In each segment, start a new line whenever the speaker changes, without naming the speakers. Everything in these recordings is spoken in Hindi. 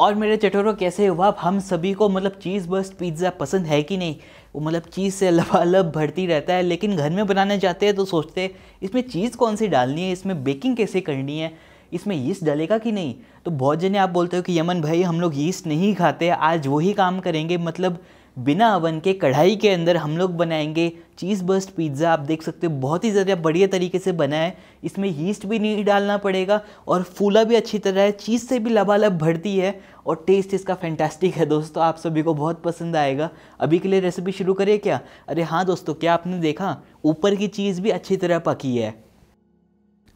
और मेरे चटोरों कैसे हुआ अब हम सभी को मतलब चीज़ बस्ट पिज़्ज़ा पसंद है कि नहीं वो मतलब चीज़ से लबालब भरती रहता है लेकिन घर में बनाने जाते हैं तो सोचते हैं इसमें चीज़ कौन सी डालनी है इसमें बेकिंग कैसे करनी है इसमें यीस्ट डलेगा कि नहीं तो बहुत जने आप बोलते हो कि यमन भाई हम लोग यीस्ट नहीं खाते आज वही काम करेंगे मतलब बिना अवन के कढ़ाई के अंदर हम लोग बनाएंगे चीज़ बस्ट पिज़्ज़ा आप देख सकते हो बहुत ही ज़्यादा बढ़िया तरीके से बना है इसमें यीस्ट भी नहीं डालना पड़ेगा और फूला भी अच्छी तरह है चीज़ से भी लबालब भरती है और टेस्ट इसका फैंटास्टिक है दोस्तों आप सभी को बहुत पसंद आएगा अभी के लिए रेसिपी शुरू करें क्या अरे हाँ दोस्तों क्या आपने देखा ऊपर की चीज़ भी अच्छी तरह पकी है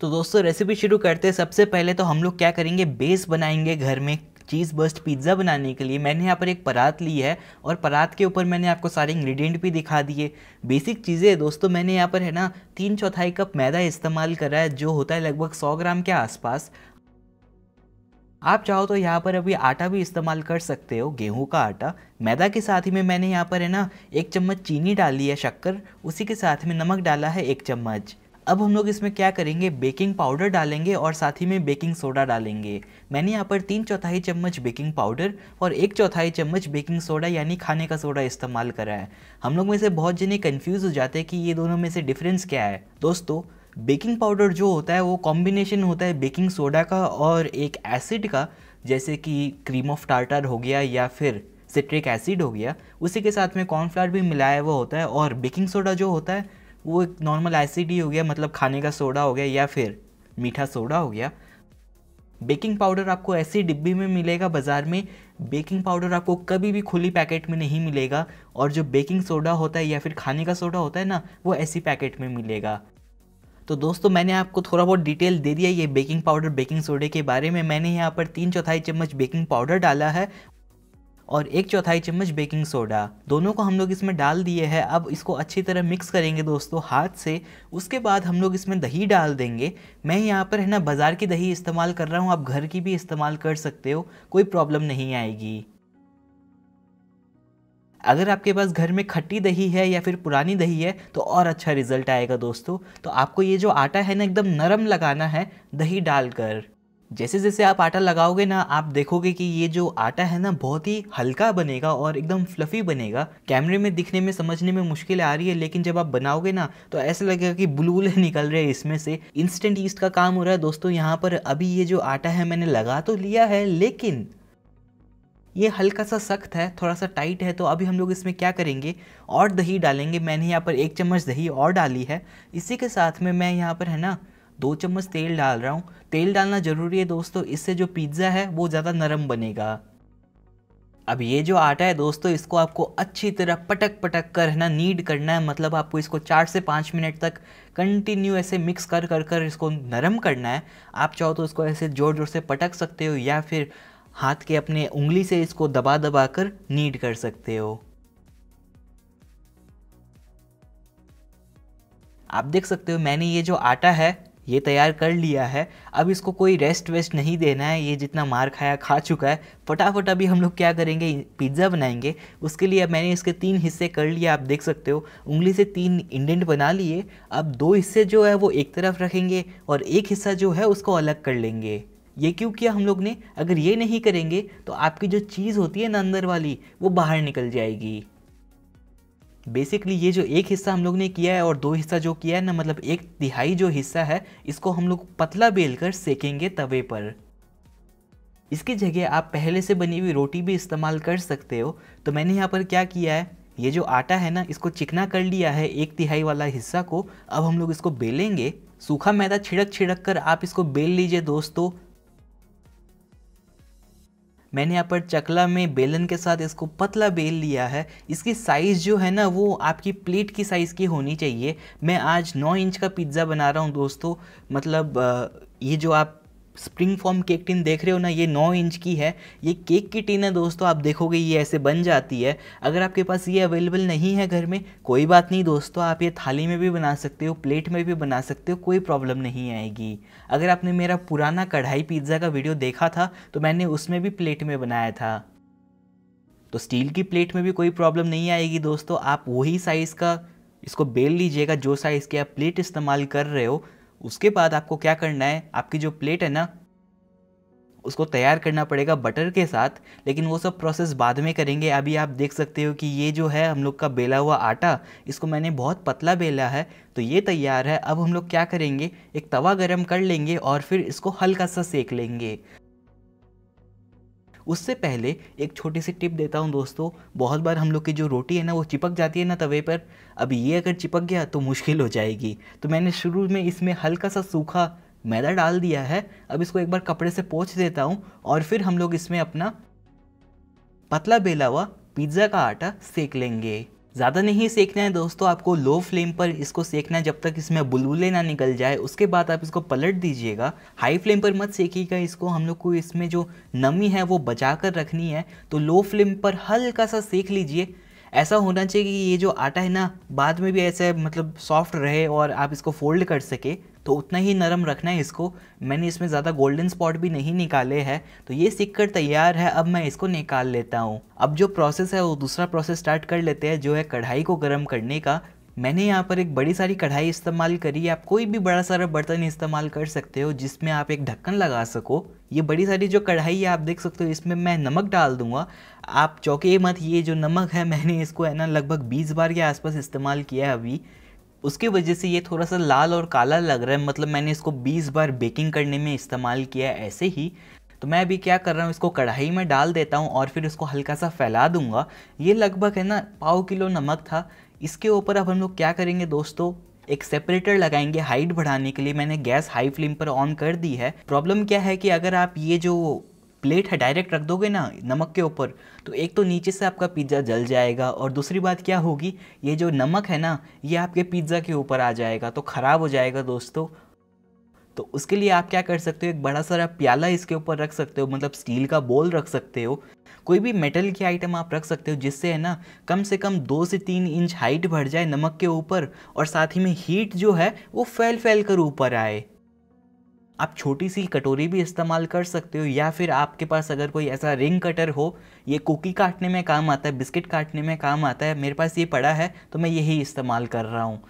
तो दोस्तों रेसिपी शुरू करते सबसे पहले तो हम लोग क्या करेंगे बेस बनाएंगे घर में चीज़ बस्ट पिज़्ज़ा बनाने के लिए मैंने यहाँ पर एक परात ली है और परात के ऊपर मैंने आपको सारे इंग्रेडिएंट भी दिखा दिए बेसिक चीज़ें दोस्तों मैंने यहाँ पर है ना तीन चौथाई कप मैदा इस्तेमाल करा है जो होता है लगभग सौ ग्राम के आसपास आप चाहो तो यहाँ पर अभी आटा भी इस्तेमाल कर सकते हो गेहूं का आटा मैदा के साथ ही में मैंने यहाँ पर है ना एक चम्मच चीनी डाली है शक्कर उसी के साथ में नमक डाला है एक चम्मच अब हम लोग इसमें क्या करेंगे बेकिंग पाउडर डालेंगे और साथ ही में बेकिंग सोडा डालेंगे मैंने यहाँ पर तीन चौथाई चम्मच बेकिंग पाउडर और एक चौथाई चम्मच बेकिंग सोडा यानी खाने का सोडा इस्तेमाल करा है हम लोग में से बहुत जने कन्फ्यूज़ हो जाते हैं कि ये दोनों में से डिफरेंस क्या है दोस्तों बेकिंग पाउडर जो होता है वो कॉम्बिनेशन होता है बेकिंग सोडा का और एक एसिड का जैसे कि क्रीम ऑफ टार्टर हो गया या फिर सिट्रिक एसिड हो गया उसी के साथ में कॉर्नफ्लावर भी मिलाया हुआ होता है और बेकिंग सोडा जो होता है वो एक नॉर्मल एसिड ही हो गया मतलब खाने का सोडा हो गया या फिर मीठा सोडा हो गया बेकिंग पाउडर आपको ऐसी डिब्बी में मिलेगा बाज़ार में बेकिंग पाउडर आपको कभी भी खुली पैकेट में नहीं मिलेगा और जो बेकिंग सोडा होता है या फिर खाने का सोडा होता है ना वो ऐसी पैकेट में मिलेगा तो दोस्तों मैंने आपको थोड़ा बहुत डिटेल दे दिया ये बेकिंग पाउडर बेकिंग सोडे के बारे में मैंने यहाँ पर तीन चौथाई चम्मच बेकिंग पाउडर डाला है और एक चौथाई चम्मच बेकिंग सोडा दोनों को हम लोग इसमें डाल दिए हैं अब इसको अच्छी तरह मिक्स करेंगे दोस्तों हाथ से उसके बाद हम लोग इसमें दही डाल देंगे मैं यहाँ पर है ना बाज़ार की दही इस्तेमाल कर रहा हूँ आप घर की भी इस्तेमाल कर सकते हो कोई प्रॉब्लम नहीं आएगी अगर आपके पास घर में खट्टी दही है या फिर पुरानी दही है तो और अच्छा रिजल्ट आएगा दोस्तों तो आपको ये जो आटा है ना एकदम नरम लगाना है दही डालकर जैसे जैसे आप आटा लगाओगे ना आप देखोगे कि ये जो आटा है ना बहुत ही हल्का बनेगा और एकदम फ्लफी बनेगा कैमरे में दिखने में समझने में मुश्किल आ रही है लेकिन जब आप बनाओगे ना तो ऐसा लगेगा कि बुलबुल निकल रहे हैं इसमें से इंस्टेंट ईस्ट का काम हो रहा है दोस्तों यहाँ पर अभी ये जो आटा है मैंने लगा तो लिया है लेकिन ये हल्का सा सख्त है थोड़ा सा टाइट है तो अभी हम लोग इसमें क्या करेंगे और दही डालेंगे मैंने यहाँ पर एक चम्मच दही और डाली है इसी के साथ में मैं यहाँ पर है ना दो चम्मच तेल डाल रहा हूँ तेल डालना ज़रूरी है दोस्तों इससे जो पिज़्ज़ा है वो ज़्यादा नरम बनेगा अब ये जो आटा है दोस्तों इसको आपको अच्छी तरह पटक पटक कर है ना नीड करना है मतलब आपको इसको चार से पाँच मिनट तक कंटिन्यू ऐसे मिक्स कर कर कर इसको नरम करना है आप चाहो तो इसको ऐसे जोर जोर से पटक सकते हो या फिर हाथ के अपने उंगली से इसको दबा दबा कर नीड कर सकते हो आप देख सकते हो मैंने ये जो आटा है ये तैयार कर लिया है अब इसको कोई रेस्ट वेस्ट नहीं देना है ये जितना मार खाया खा चुका है फटाफट अभी हम लोग क्या करेंगे पिज़्ज़ा बनाएंगे उसके लिए अब मैंने इसके तीन हिस्से कर लिए आप देख सकते हो उंगली से तीन इंडेंट बना लिए अब दो हिस्से जो है वो एक तरफ रखेंगे और एक हिस्सा जो है उसको अलग कर लेंगे ये क्यों किया हम लोग ने अगर ये नहीं करेंगे तो आपकी जो चीज़ होती है ना अंदर वाली वो बाहर निकल जाएगी बेसिकली ये जो एक हिस्सा हम लोग ने किया है और दो हिस्सा जो किया है ना मतलब एक तिहाई जो हिस्सा है इसको हम लोग पतला बेल कर सेकेंगे तवे पर इसकी जगह आप पहले से बनी हुई रोटी भी इस्तेमाल कर सकते हो तो मैंने यहाँ पर क्या किया है ये जो आटा है ना इसको चिकना कर लिया है एक तिहाई वाला हिस्सा को अब हम लोग इसको बेलेंगे सूखा मैदा छिड़क छिड़क कर आप इसको बेल लीजिए दोस्तों मैंने यहाँ पर चकला में बेलन के साथ इसको पतला बेल लिया है इसकी साइज़ जो है ना वो आपकी प्लेट की साइज़ की होनी चाहिए मैं आज 9 इंच का पिज़्ज़ा बना रहा हूँ दोस्तों मतलब ये जो आप स्प्रिंग फॉर्म केक टिन देख रहे हो ना ये नौ इंच की है ये केक की टिन है दोस्तों आप देखोगे ये ऐसे बन जाती है अगर आपके पास ये अवेलेबल नहीं है घर में कोई बात नहीं दोस्तों आप ये थाली में भी बना सकते हो प्लेट में भी बना सकते हो कोई प्रॉब्लम नहीं आएगी अगर आपने मेरा पुराना कढ़ाई पिज्ज़ा का वीडियो देखा था तो मैंने उसमें भी प्लेट में बनाया था तो स्टील की प्लेट में भी कोई प्रॉब्लम नहीं आएगी दोस्तों आप वही साइज़ का इसको बेल लीजिएगा जो साइज़ के आप प्लेट इस्तेमाल कर रहे हो उसके बाद आपको क्या करना है आपकी जो प्लेट है ना उसको तैयार करना पड़ेगा बटर के साथ लेकिन वो सब प्रोसेस बाद में करेंगे अभी आप देख सकते हो कि ये जो है हम लोग का बेला हुआ आटा इसको मैंने बहुत पतला बेला है तो ये तैयार है अब हम लोग क्या करेंगे एक तवा गरम कर लेंगे और फिर इसको हल्का सा सेक लेंगे उससे पहले एक छोटी सी टिप देता हूँ दोस्तों बहुत बार हम लोग की जो रोटी है ना वो चिपक जाती है ना तवे पर अब ये अगर चिपक गया तो मुश्किल हो जाएगी तो मैंने शुरू में इसमें हल्का सा सूखा मैदा डाल दिया है अब इसको एक बार कपड़े से पोछ देता हूँ और फिर हम लोग इसमें अपना पतला बेला हुआ पिज़्ज़ा का आटा सेक लेंगे ज़्यादा नहीं सेकना है दोस्तों आपको लो फ्लेम पर इसको सेकना है जब तक इसमें बुलबुले ना निकल जाए उसके बाद आप इसको पलट दीजिएगा हाई फ्लेम पर मत सेकिएगा इसको हम लोग को इसमें जो नमी है वो बचा कर रखनी है तो लो फ्लेम पर हल्का सा सेक लीजिए ऐसा होना चाहिए कि ये जो आटा है ना बाद में भी ऐसे मतलब सॉफ्ट रहे और आप इसको फोल्ड कर सके तो उतना ही नरम रखना है इसको मैंने इसमें ज़्यादा गोल्डन स्पॉट भी नहीं निकाले हैं तो ये कर तैयार है अब मैं इसको निकाल लेता हूँ अब जो प्रोसेस है वो दूसरा प्रोसेस स्टार्ट कर लेते हैं जो है कढ़ाई को गर्म करने का मैंने यहाँ पर एक बड़ी सारी कढ़ाई इस्तेमाल करी है आप कोई भी बड़ा सारा बर्तन इस्तेमाल कर सकते हो जिसमें आप एक ढक्कन लगा सको ये बड़ी सारी जो कढ़ाई है आप देख सकते हो इसमें मैं नमक डाल दूंगा आप चौके मत ये जो नमक है मैंने इसको है ना लगभग 20 बार के आसपास इस्तेमाल किया है अभी उसकी वजह से ये थोड़ा सा लाल और काला लग रहा है मतलब मैंने इसको 20 बार बेकिंग करने में इस्तेमाल किया है ऐसे ही तो मैं अभी क्या कर रहा हूँ इसको कढ़ाई में डाल देता हूँ और फिर इसको हल्का सा फैला दूंगा ये लगभग है ना पाओ किलो नमक था इसके ऊपर अब हम लोग क्या करेंगे दोस्तों एक सेपरेटर लगाएंगे हाइट बढ़ाने के लिए मैंने गैस हाई फ्लेम पर ऑन कर दी है प्रॉब्लम क्या है कि अगर आप ये जो प्लेट है डायरेक्ट रख दोगे ना नमक के ऊपर तो एक तो नीचे से आपका पिज़्ज़ा जल जाएगा और दूसरी बात क्या होगी ये जो नमक है ना ये आपके पिज़्ज़ा के ऊपर आ जाएगा तो ख़राब हो जाएगा दोस्तों तो उसके लिए आप क्या कर सकते हो एक बड़ा सारा प्याला इसके ऊपर रख सकते हो मतलब स्टील का बोल रख सकते हो कोई भी मेटल की आइटम आप रख सकते हो जिससे है ना कम से कम दो से तीन इंच हाइट बढ़ जाए नमक के ऊपर और साथ ही में हीट जो है वो फैल फैल कर ऊपर आए आप छोटी सी कटोरी भी इस्तेमाल कर सकते हो या फिर आपके पास अगर कोई ऐसा रिंग कटर हो ये कुकी काटने में काम आता है बिस्किट काटने में काम आता है मेरे पास ये पड़ा है तो मैं यही इस्तेमाल कर रहा हूँ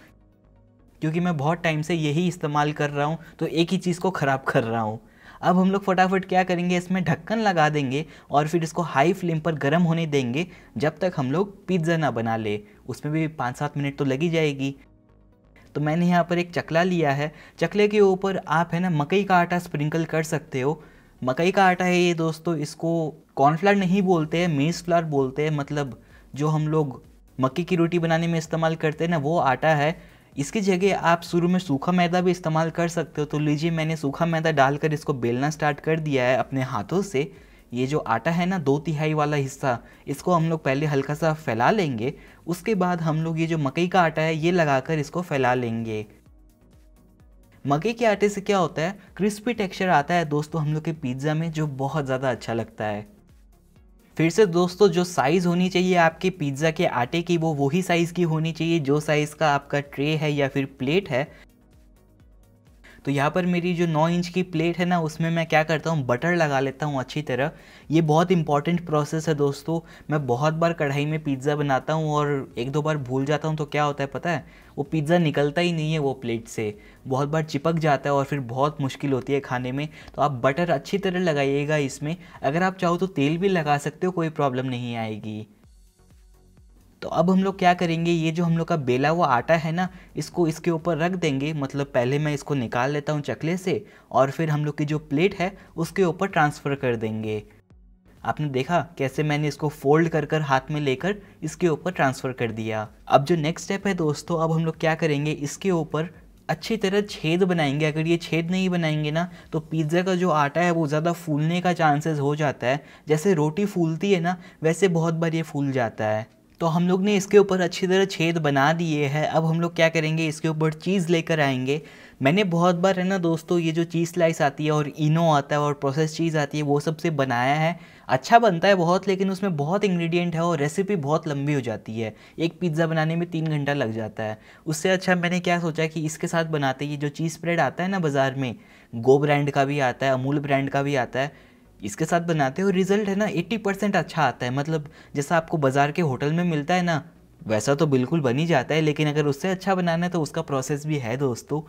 क्योंकि मैं बहुत टाइम से यही इस्तेमाल कर रहा हूँ तो एक ही चीज़ को ख़राब कर रहा हूँ अब हम लोग फटाफट क्या करेंगे इसमें ढक्कन लगा देंगे और फिर इसको हाई फ्लेम पर गर्म होने देंगे जब तक हम लोग पिज्ज़ा ना बना ले उसमें भी पाँच सात मिनट तो लगी जाएगी तो मैंने यहाँ पर एक चकला लिया है चकले के ऊपर आप है ना मकई का आटा स्प्रिंकल कर सकते हो मकई का आटा है ये दोस्तों इसको कॉर्नफ्लावर नहीं बोलते हैं मेज़ फ्लावर बोलते हैं मतलब जो हम लोग मक्की की रोटी बनाने में इस्तेमाल करते हैं ना वो आटा है इसकी जगह आप शुरू में सूखा मैदा भी इस्तेमाल कर सकते हो तो लीजिए मैंने सूखा मैदा डालकर इसको बेलना स्टार्ट कर दिया है अपने हाथों से ये जो आटा है ना दो तिहाई वाला हिस्सा इसको हम लोग पहले हल्का सा फैला लेंगे उसके बाद हम लोग ये जो मकई का आटा है ये लगाकर इसको फैला लेंगे मकई के आटे से क्या होता है क्रिस्पी टेक्सचर आता है दोस्तों हम लोग के पिज्ज़ा में जो बहुत ज़्यादा अच्छा लगता है फिर से दोस्तों जो साइज़ होनी चाहिए आपके पिज़्ज़ा के आटे की वो वही साइज़ की होनी चाहिए जो साइज़ का आपका ट्रे है या फिर प्लेट है तो यहाँ पर मेरी जो नौ इंच की प्लेट है ना उसमें मैं क्या करता हूँ बटर लगा लेता हूँ अच्छी तरह ये बहुत इंपॉर्टेंट प्रोसेस है दोस्तों मैं बहुत बार कढ़ाई में पिज़्ज़ा बनाता हूँ और एक दो बार भूल जाता हूँ तो क्या होता है पता है वो पिज़्ज़ा निकलता ही नहीं है वो प्लेट से बहुत बार चिपक जाता है और फिर बहुत मुश्किल होती है खाने में तो आप बटर अच्छी तरह लगाइएगा इसमें अगर आप चाहो तो तेल भी लगा सकते हो कोई प्रॉब्लम नहीं आएगी तो अब हम लोग क्या करेंगे ये जो हम लोग का बेला हुआ आटा है ना इसको इसके ऊपर रख देंगे मतलब पहले मैं इसको निकाल लेता हूँ चकले से और फिर हम लोग की जो प्लेट है उसके ऊपर ट्रांसफ़र कर देंगे आपने देखा कैसे मैंने इसको फोल्ड कर कर हाथ में लेकर इसके ऊपर ट्रांसफ़र कर दिया अब जो नेक्स्ट स्टेप है दोस्तों अब हम लोग क्या करेंगे इसके ऊपर अच्छी तरह छेद बनाएंगे अगर ये छेद नहीं बनाएंगे ना तो पिज़्ज़ा का जो आटा है वो ज़्यादा फूलने का चांसेस हो जाता है जैसे रोटी फूलती है ना वैसे बहुत बार ये फूल जाता है तो हम लोग ने इसके ऊपर अच्छी तरह छेद बना दिए हैं अब हम लोग क्या करेंगे इसके ऊपर चीज़ लेकर आएंगे मैंने बहुत बार है ना दोस्तों ये जो चीज़ स्लाइस आती है और इनो आता है और प्रोसेस चीज़ आती है वो सब से बनाया है अच्छा बनता है बहुत लेकिन उसमें बहुत इंग्रेडिएंट है और रेसिपी बहुत लंबी हो जाती है एक पिज़्ज़ा बनाने में तीन घंटा लग जाता है उससे अच्छा मैंने क्या सोचा कि इसके साथ बनाते ये जो चीज़ स्प्रेड आता है ना बाज़ार में गो ब्रांड का भी आता है अमूल ब्रांड का भी आता है इसके साथ बनाते हो रिजल्ट है ना 80 परसेंट अच्छा आता है मतलब जैसा आपको बाज़ार के होटल में मिलता है ना वैसा तो बिल्कुल बन ही जाता है लेकिन अगर उससे अच्छा बनाना है तो उसका प्रोसेस भी है दोस्तों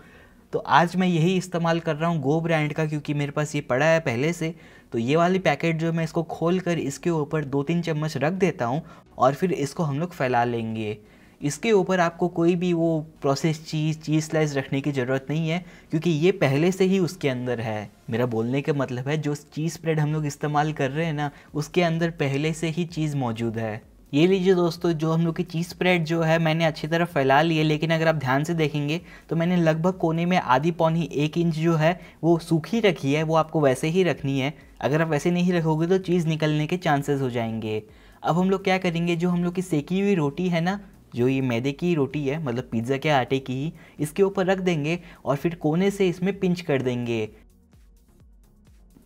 तो आज मैं यही इस्तेमाल कर रहा हूँ गो ब्रांड का क्योंकि मेरे पास ये पड़ा है पहले से तो ये वाली पैकेट जो मैं इसको खोल कर इसके ऊपर दो तीन चम्मच रख देता हूँ और फिर इसको हम लोग फैला लेंगे इसके ऊपर आपको कोई भी वो प्रोसेस चीज़ चीज़ स्लाइस रखने की ज़रूरत नहीं है क्योंकि ये पहले से ही उसके अंदर है मेरा बोलने का मतलब है जो चीज़ स्प्रेड हम लोग इस्तेमाल कर रहे हैं ना उसके अंदर पहले से ही चीज़ मौजूद है ये लीजिए दोस्तों जो हम लोग की चीज़ स्प्रेड जो है मैंने अच्छी तरह फैला ली है लेकिन अगर आप ध्यान से देखेंगे तो मैंने लगभग कोने में आधी पौनी एक इंच जो है वो सूखी रखी है वो आपको वैसे ही रखनी है अगर आप वैसे नहीं रखोगे तो चीज़ निकलने के चांसेस हो जाएंगे अब हम लोग क्या करेंगे जो हम लोग की सेकी हुई रोटी है ना जो ये मैदे की रोटी है मतलब पिज़्ज़ा के आटे की ही इसके ऊपर रख देंगे और फिर कोने से इसमें पिंच कर देंगे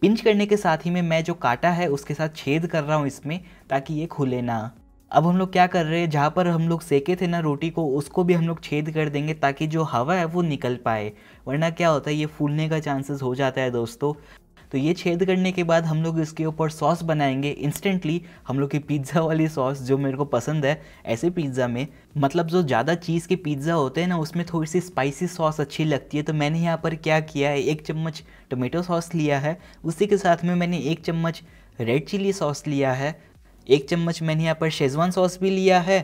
पिंच करने के साथ ही में मैं जो काटा है उसके साथ छेद कर रहा हूँ इसमें ताकि ये खुले ना अब हम लोग क्या कर रहे हैं जहाँ पर हम लोग सेके थे ना रोटी को उसको भी हम लोग छेद कर देंगे ताकि जो हवा है वो निकल पाए वरना क्या होता है ये फूलने का चांसेस हो जाता है दोस्तों तो ये छेद करने के बाद हम लोग इसके ऊपर सॉस बनाएंगे इंस्टेंटली हम लोग की पिज़्ज़ा वाली सॉस जो मेरे को पसंद है ऐसे पिज़्ज़ा में मतलब जो ज़्यादा चीज़ के पिज़्ज़ा होते हैं ना उसमें थोड़ी सी स्पाइसी सॉस अच्छी लगती है तो मैंने यहाँ पर क्या किया है एक चम्मच टोमेटो सॉस लिया है उसी के साथ में मैंने एक चम्मच रेड चिली सॉस लिया है एक चम्मच मैंने यहाँ पर शेजवान सॉस भी लिया है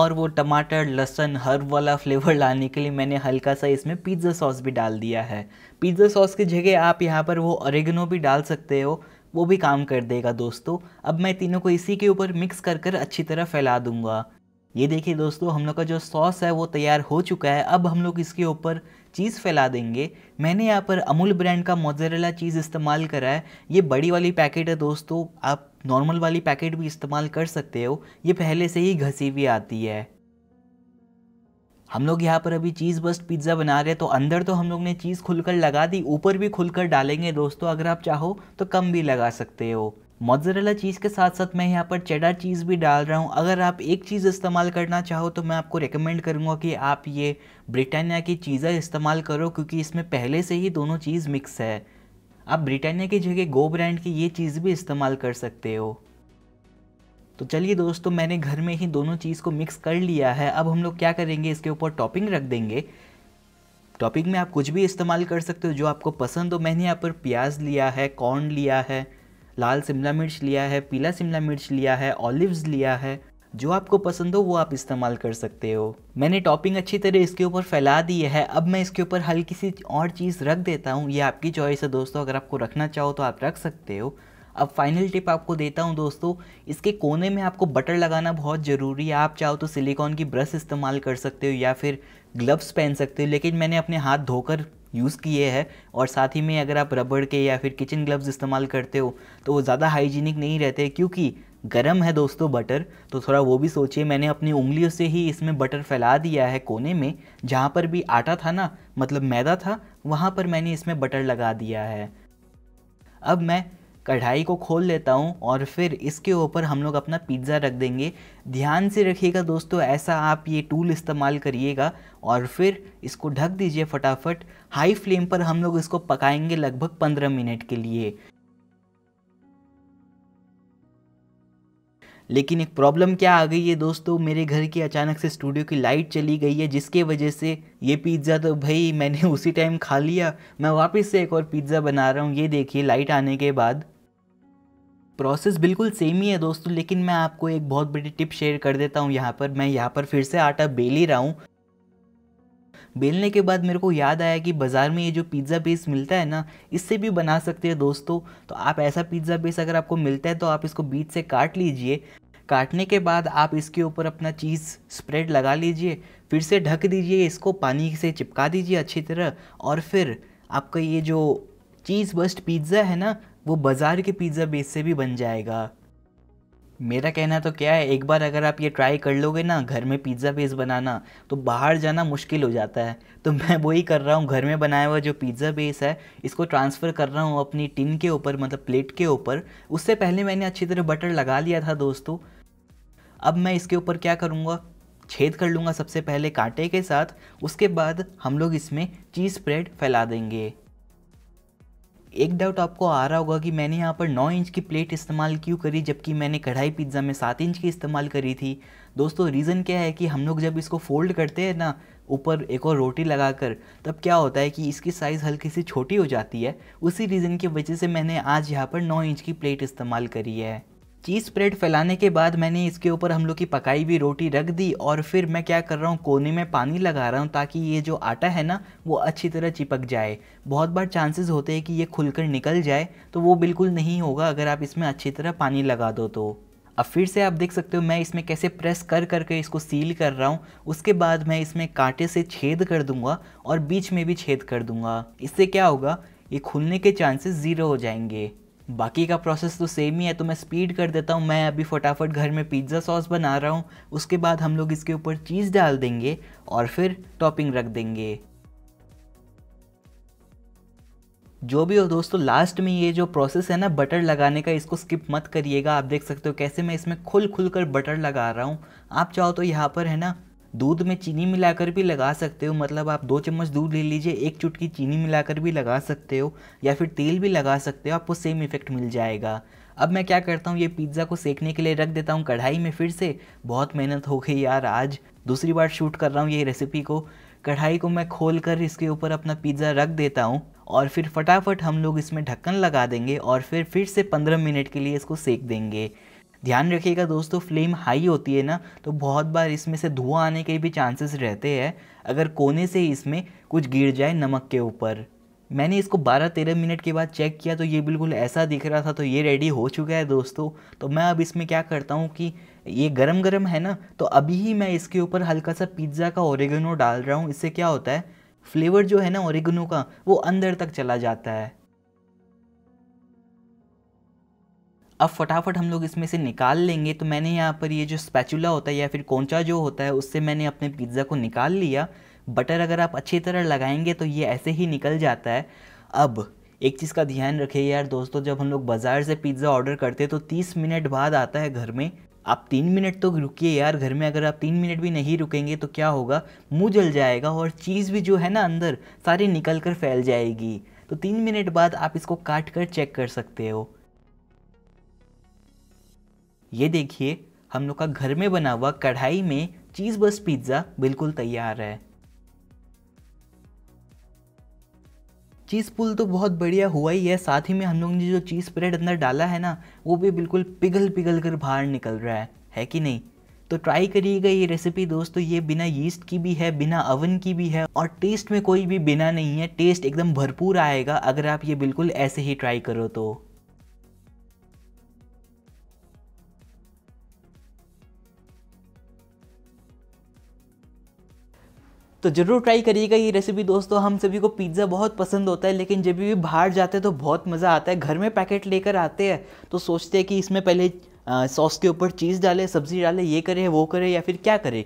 और वो टमाटर लहसन हर्ब वाला फ्लेवर लाने के लिए मैंने हल्का सा इसमें पिज़्ज़ा सॉस भी डाल दिया है पिज़्ज़ा सॉस की जगह आप यहाँ पर वो ओरिगनो भी डाल सकते हो वो भी काम कर देगा दोस्तों अब मैं तीनों को इसी के ऊपर मिक्स कर कर अच्छी तरह फैला दूंगा ये देखिए दोस्तों हम लोग का जो सॉस है वो तैयार हो चुका है अब हम लोग इसके ऊपर चीज़ फैला देंगे मैंने यहाँ पर अमूल ब्रांड का मोजरेला चीज़ इस्तेमाल करा है ये बड़ी वाली पैकेट है दोस्तों आप नॉर्मल वाली पैकेट भी इस्तेमाल कर सकते हो ये पहले से ही घसी हुई आती है हम लोग यहाँ पर अभी चीज़ बस्ट पिज्ज़ा बना रहे तो अंदर तो हम लोग ने चीज़ खुलकर लगा दी ऊपर भी खुलकर डालेंगे दोस्तों अगर आप चाहो तो कम भी लगा सकते हो मोजरेला चीज़ के साथ साथ मैं यहाँ पर चेडा चीज़ भी डाल रहा हूँ अगर आप एक चीज़ इस्तेमाल करना चाहो तो मैं आपको रेकमेंड करूँगा कि आप ये ब्रिटानिया की चीज़ें इस्तेमाल करो क्योंकि इसमें पहले से ही दोनों चीज़ मिक्स है आप ब्रिटानिया की जगह गो ब्रांड की ये चीज़ भी इस्तेमाल कर सकते हो तो चलिए दोस्तों मैंने घर में ही दोनों चीज़ को मिक्स कर लिया है अब हम लोग क्या करेंगे इसके ऊपर टॉपिंग रख देंगे टॉपिंग में आप कुछ भी इस्तेमाल कर सकते हो जो आपको पसंद हो मैंने यहाँ पर प्याज लिया है कॉर्न लिया है लाल शिमला मिर्च लिया है पीला शिमला मिर्च लिया है ऑलिव्स लिया है जो आपको पसंद हो वो आप इस्तेमाल कर सकते हो मैंने टॉपिंग अच्छी तरह इसके ऊपर फैला दी है अब मैं इसके ऊपर हल्की सी और चीज़ रख देता हूँ ये आपकी चॉइस है दोस्तों अगर आपको रखना चाहो तो आप रख सकते हो अब फाइनल टिप आपको देता हूँ दोस्तों इसके कोने में आपको बटर लगाना बहुत ज़रूरी है आप चाहो तो सिलिकॉन की ब्रश इस्तेमाल कर सकते हो या फिर ग्लव्स पहन सकते हो लेकिन मैंने अपने हाथ धोकर यूज़ किए हैं और साथ ही में अगर आप रबड़ के या फिर किचन ग्लव्स इस्तेमाल करते हो तो वो ज़्यादा हाइजीनिक नहीं रहते क्योंकि गरम है दोस्तों बटर तो थोड़ा वो भी सोचिए मैंने अपनी उंगलियों से ही इसमें बटर फैला दिया है कोने में जहाँ पर भी आटा था ना मतलब मैदा था वहाँ पर मैंने इसमें बटर लगा दिया है अब मैं कढ़ाई को खोल लेता हूँ और फिर इसके ऊपर हम लोग अपना पिज़्ज़ा रख देंगे ध्यान से रखिएगा दोस्तों ऐसा आप ये टूल इस्तेमाल करिएगा और फिर इसको ढक दीजिए फटाफट हाई फ्लेम पर हम लोग इसको पकाएंगे लगभग पंद्रह मिनट के लिए लेकिन एक प्रॉब्लम क्या आ गई है दोस्तों मेरे घर की अचानक से स्टूडियो की लाइट चली गई है जिसके वजह से ये पिज़्ज़ा तो भाई मैंने उसी टाइम खा लिया मैं वापस से एक और पिज़्ज़ा बना रहा हूँ ये देखिए लाइट आने के बाद प्रोसेस बिल्कुल सेम ही है दोस्तों लेकिन मैं आपको एक बहुत बड़ी टिप शेयर कर देता हूँ यहाँ पर मैं यहाँ पर फिर से आटा बेल ही रहा हूँ बेलने के बाद मेरे को याद आया कि बाज़ार में ये जो पिज़्ज़ा बेस मिलता है ना इससे भी बना सकते हैं दोस्तों तो आप ऐसा पिज़्ज़ा बेस अगर आपको मिलता है तो आप इसको बीच से काट लीजिए काटने के बाद आप इसके ऊपर अपना चीज़ स्प्रेड लगा लीजिए फिर से ढक दीजिए इसको पानी से चिपका दीजिए अच्छी तरह और फिर आपका ये जो चीज़ बस्ट पिज़्ज़ा है ना वो बाज़ार के पिज़्ज़ा बेस से भी बन जाएगा मेरा कहना तो क्या है एक बार अगर आप ये ट्राई कर लोगे ना घर में पिज़्ज़ा बेस बनाना तो बाहर जाना मुश्किल हो जाता है तो मैं वही कर रहा हूँ घर में बनाया हुआ जो पिज़्ज़ा बेस है इसको ट्रांसफ़र कर रहा हूँ अपनी टिन के ऊपर मतलब प्लेट के ऊपर उससे पहले मैंने अच्छी तरह बटर लगा लिया था दोस्तों अब मैं इसके ऊपर क्या करूँगा छेद कर लूँगा सबसे पहले कांटे के साथ उसके बाद हम लोग इसमें चीज़ स्प्रेड फैला देंगे एक डाउट आपको आ रहा होगा कि मैंने यहाँ पर 9 इंच की प्लेट इस्तेमाल क्यों करी जबकि मैंने कढ़ाई पिज्ज़ा में 7 इंच की इस्तेमाल करी थी दोस्तों रीज़न क्या है कि हम लोग जब इसको फोल्ड करते हैं ना ऊपर एक और रोटी लगाकर तब क्या होता है कि इसकी साइज़ हल्की सी छोटी हो जाती है उसी रीज़न की वजह से मैंने आज यहाँ पर नौ इंच की प्लेट इस्तेमाल करी है चीज़ स्प्रेड फैलाने के बाद मैंने इसके ऊपर हम लोग की पकाई हुई रोटी रख दी और फिर मैं क्या कर रहा हूँ कोने में पानी लगा रहा हूँ ताकि ये जो आटा है ना वो अच्छी तरह चिपक जाए बहुत बार चांसेस होते हैं कि ये खुलकर निकल जाए तो वो बिल्कुल नहीं होगा अगर आप इसमें अच्छी तरह पानी लगा दो तो अब फिर से आप देख सकते हो मैं इसमें कैसे प्रेस कर कर के इसको सील कर रहा हूँ उसके बाद मैं इसमें कांटे से छेद कर दूंगा और बीच में भी छेद कर दूंगा इससे क्या होगा ये खुलने के चांसेस ज़ीरो हो जाएंगे बाकी का प्रोसेस तो सेम ही है तो मैं स्पीड कर देता हूँ मैं अभी फटाफट घर में पिज्ज़ा सॉस बना रहा हूँ उसके बाद हम लोग इसके ऊपर चीज़ डाल देंगे और फिर टॉपिंग रख देंगे जो भी हो दोस्तों लास्ट में ये जो प्रोसेस है ना बटर लगाने का इसको स्किप मत करिएगा आप देख सकते हो कैसे मैं इसमें खुल खुल कर बटर लगा रहा हूँ आप चाहो तो यहाँ पर है ना दूध में चीनी मिलाकर भी लगा सकते हो मतलब आप दो चम्मच दूध ले लीजिए एक चुटकी चीनी मिलाकर भी लगा सकते हो या फिर तेल भी लगा सकते हो आपको सेम इफेक्ट मिल जाएगा अब मैं क्या करता हूँ ये पिज़्ज़ा को सेकने के लिए रख देता हूँ कढ़ाई में फिर से बहुत मेहनत हो गई यार आज दूसरी बार शूट कर रहा हूँ ये रेसिपी को कढ़ाई को मैं खोल कर इसके ऊपर अपना पिज़्ज़ा रख देता हूँ और फिर फटाफट हम लोग इसमें ढक्कन लगा देंगे और फिर फिर से पंद्रह मिनट के लिए इसको सेक देंगे ध्यान रखिएगा दोस्तों फ्लेम हाई होती है ना तो बहुत बार इसमें से धुआं आने के भी चांसेस रहते हैं अगर कोने से इसमें कुछ गिर जाए नमक के ऊपर मैंने इसको 12-13 मिनट के बाद चेक किया तो ये बिल्कुल ऐसा दिख रहा था तो ये रेडी हो चुका है दोस्तों तो मैं अब इसमें क्या करता हूँ कि ये गरम गरम है ना तो अभी ही मैं इसके ऊपर हल्का सा पिज्ज़ा का ओरिगनो डाल रहा हूँ इससे क्या होता है फ्लेवर जो है ना ओरिगनो का वो अंदर तक चला जाता है अब फटाफट हम लोग इसमें से निकाल लेंगे तो मैंने यहाँ पर ये जो स्पैचुला होता है या फिर कोंचा जो होता है उससे मैंने अपने पिज़्ज़ा को निकाल लिया बटर अगर आप अच्छी तरह लगाएंगे तो ये ऐसे ही निकल जाता है अब एक चीज़ का ध्यान रखिए यार दोस्तों जब हम लोग बाज़ार से पिज़्ज़ा ऑर्डर करते हैं तो तीस मिनट बाद आता है घर में आप तीन मिनट तो रुकिए यार घर में अगर आप तीन मिनट भी नहीं रुकेंगे तो क्या होगा मुँह जल जाएगा और चीज़ भी जो है ना अंदर सारी निकल कर फैल जाएगी तो तीन मिनट बाद आप इसको काट कर चेक कर सकते हो ये देखिए हम लोग का घर में बना हुआ कढ़ाई में चीज़ बस पिज़्ज़ा बिल्कुल तैयार है चीज़ पुल तो बहुत बढ़िया हुआ ही है साथ ही में हम लोग ने जो चीज़ स्प्रेड अंदर डाला है ना वो भी बिल्कुल पिघल पिघल कर बाहर निकल रहा है है कि नहीं तो ट्राई करिएगा ये रेसिपी दोस्तों ये बिना यीस्ट की भी है बिना अवन की भी है और टेस्ट में कोई भी बिना नहीं है टेस्ट एकदम भरपूर आएगा अगर आप ये बिल्कुल ऐसे ही ट्राई करो तो तो ज़रूर ट्राई करिएगा ये रेसिपी दोस्तों हम सभी को पिज़्ज़ा बहुत पसंद होता है लेकिन जब भी बाहर जाते हैं तो बहुत मज़ा आता है घर में पैकेट लेकर आते हैं तो सोचते हैं कि इसमें पहले सॉस के ऊपर चीज़ डालें सब्ज़ी डालें ये करें वो करें या फिर क्या करें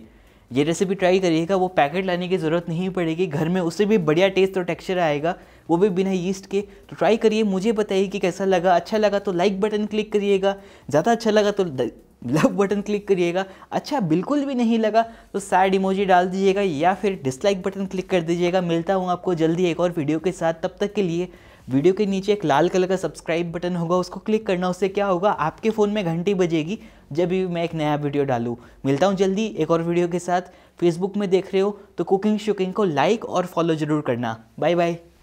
ये रेसिपी ट्राई करिएगा वो पैकेट लाने की ज़रूरत नहीं पड़ेगी घर में उससे भी बढ़िया टेस्ट और टेक्सचर आएगा वो भी बिना यीस्ट के तो ट्राई करिए मुझे बताइए कि कैसा लगा अच्छा लगा तो लाइक बटन क्लिक करिएगा ज़्यादा अच्छा लगा तो लव बटन क्लिक करिएगा अच्छा बिल्कुल भी नहीं लगा तो सैड इमोजी डाल दीजिएगा या फिर डिसलाइक बटन क्लिक कर दीजिएगा मिलता हूँ आपको जल्दी एक और वीडियो के साथ तब तक के लिए वीडियो के नीचे एक लाल कलर का सब्सक्राइब बटन होगा उसको क्लिक करना उससे क्या होगा आपके फ़ोन में घंटी बजेगी जब भी मैं एक नया वीडियो डालूँ मिलता हूँ जल्दी एक और वीडियो के साथ फेसबुक में देख रहे हो तो कुकिंग शुकिंग को लाइक और फॉलो ज़रूर करना बाय बाय